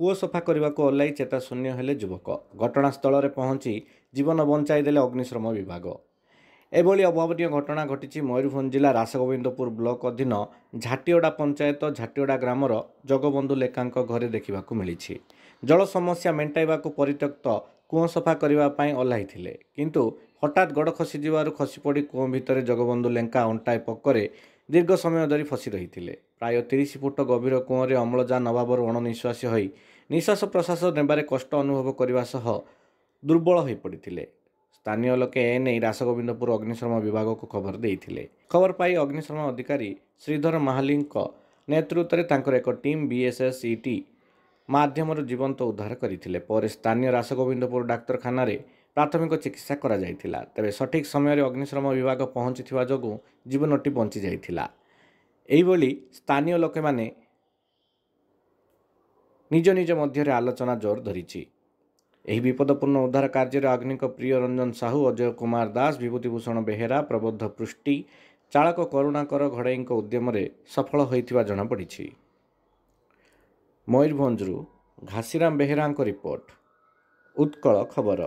କୂଅ ସଫା କରିବାକୁ ଅଲ୍ଲାଇ ଚେତାଶୂନ୍ୟ ହେଲେ ଯୁବକ ଘଟଣାସ୍ଥଳରେ ପହଞ୍ଚି ଜୀବନ ବଞ୍ଚାଇଦେଲେ ଅଗ୍ନିଶ୍ରମ ବିଭାଗ ଏଭଳି ଅଭାବନୀୟ ଘଟଣା ଘଟିଛି ମୟୂରଭଞ୍ଜ ଜିଲ୍ଲା ରାସଗୋବିନ୍ଦପୁର ବ୍ଲକ ଅଧୀନ ଝାଟିଓଡ଼ା ପଞ୍ଚାୟତ ଝାଟିଓଡ଼ା ଗ୍ରାମର ଜଗବନ୍ଧୁ ଲେକାଙ୍କ ଘରେ ଦେଖିବାକୁ ମିଳିଛି ଜଳ ସମସ୍ୟା ମେଣ୍ଟାଇବାକୁ ପରିତ୍ୟକ୍ତ କୂଅ ସଫା କରିବା ପାଇଁ ଓହ୍ଲାଇଥିଲେ କିନ୍ତୁ ହଠାତ୍ ଗଡ଼ ଖସିଯିବାରୁ ଖସିପଡ଼ି କୂଅ ଭିତରେ ଜଗବନ୍ଧୁ ଲେଙ୍କା ଅଣ୍ଟାଏ ପକରେ ଦୀର୍ଘ ସମୟ ଧରି ଫସି ରହିଥିଲେ ପ୍ରାୟ ତିରିଶ ଫୁଟ ଗଭୀର କୂଅରେ ଅମ୍ଳଜାନ ଅଭାବରୁ ଅଣନିଶ୍ୱାସୀ ହୋଇ ନିଶ୍ୱାସ ପ୍ରଶ୍ୱାସ ନେବାରେ କଷ୍ଟ ଅନୁଭବ କରିବା ସହ ଦୁର୍ବଳ ହୋଇପଡ଼ିଥିଲେ ସ୍ଥାନୀୟ ଲୋକେ ଏ ନେଇ ରାସଗୋବିନ୍ଦପୁର ଅଗ୍ନିଶ୍ରମ ବିଭାଗକୁ ଖବର ଦେଇଥିଲେ ଖବର ପାଇ ଅଗ୍ନିଶ୍ରମ ଅଧିକାରୀ ଶ୍ରୀଧର ମାହାଲିଙ୍କ ନେତୃତ୍ୱରେ ତାଙ୍କର ଏକ ଟିମ୍ ବିଏସ୍ଏସ୍ ଇଟି ମାଧ୍ୟମରେ ଜୀବନ୍ତ ଉଦ୍ଧାର କରିଥିଲେ ପରେ ସ୍ଥାନୀୟ ରାସଗୋବିନ୍ଦପୁର ଡାକ୍ତରଖାନାରେ ପ୍ରାଥମିକ ଚିକିତ୍ସା କରାଯାଇଥିଲା ତେବେ ସଠିକ୍ ସମୟରେ ଅଗ୍ନିଶମ ବିଭାଗ ପହଞ୍ଚିଥିବା ଯୋଗୁଁ ଜୀବନଟି ବଞ୍ଚିଯାଇଥିଲା ଏହିଭଳି ସ୍ଥାନୀୟ ଲୋକମାନେ ନିଜ ନିଜ ମଧ୍ୟରେ ଆଲୋଚନା ଜୋର ଧରିଛି ଏହି ବିପଦପୂର୍ଣ୍ଣ ଉଦ୍ଧାର କାର୍ଯ୍ୟରେ ଅଗ୍ନିଙ୍କ ପ୍ରିୟ ରଞ୍ଜନ ସାହୁ ଅଜୟ କୁମାର ଦାସ ବିଭୂତିଭୂଷଣ ବେହେରା ପ୍ରବୋଦ୍ଧ ପୃଷ୍ଟି ଚାଳକ କରୁଣାକର ଘଡ଼େଇଙ୍କ ଉଦ୍ୟମରେ ସଫଳ ହୋଇଥିବା ଜଣାପଡ଼ିଛି ମୟୂରଭଞ୍ଜରୁ ଘାସିରାମ ବେହେରାଙ୍କ ରିପୋର୍ଟ ଉତ୍କଳ ଖବର